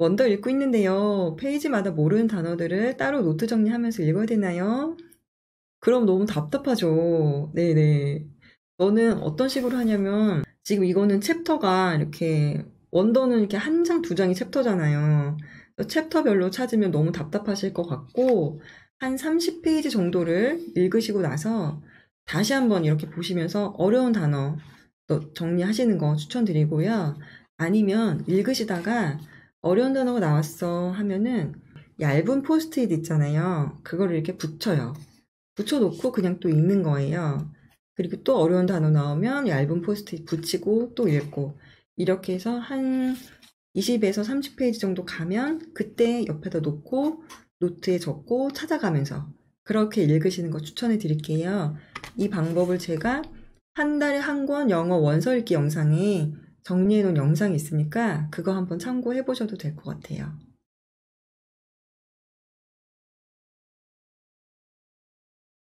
원더 읽고 있는데요. 페이지마다 모르는 단어들을 따로 노트 정리하면서 읽어야 되나요? 그럼 너무 답답하죠. 네네. 저는 어떤 식으로 하냐면, 지금 이거는 챕터가 이렇게, 원더는 이렇게 한 장, 두 장이 챕터잖아요. 챕터별로 찾으면 너무 답답하실 것 같고, 한 30페이지 정도를 읽으시고 나서 다시 한번 이렇게 보시면서 어려운 단어 정리하시는 거 추천드리고요. 아니면 읽으시다가 어려운 단어가 나왔어 하면은 얇은 포스트잇 있잖아요. 그거를 이렇게 붙여요. 붙여놓고 그냥 또 읽는 거예요. 그리고 또 어려운 단어 나오면 얇은 포스트잇 붙이고 또 읽고 이렇게 해서 한 20에서 30페이지 정도 가면 그때 옆에다 놓고 노트에 적고 찾아가면서 그렇게 읽으시는 거 추천해 드릴게요. 이 방법을 제가 한 달에 한 권 영어 원서 읽기 영상에 정리해 놓은 영상이 있으니까 그거 한번 참고해 보셔도 될 것 같아요.